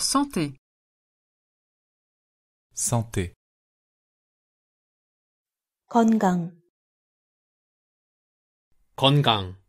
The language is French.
Santé. Santé. 건강. 건강.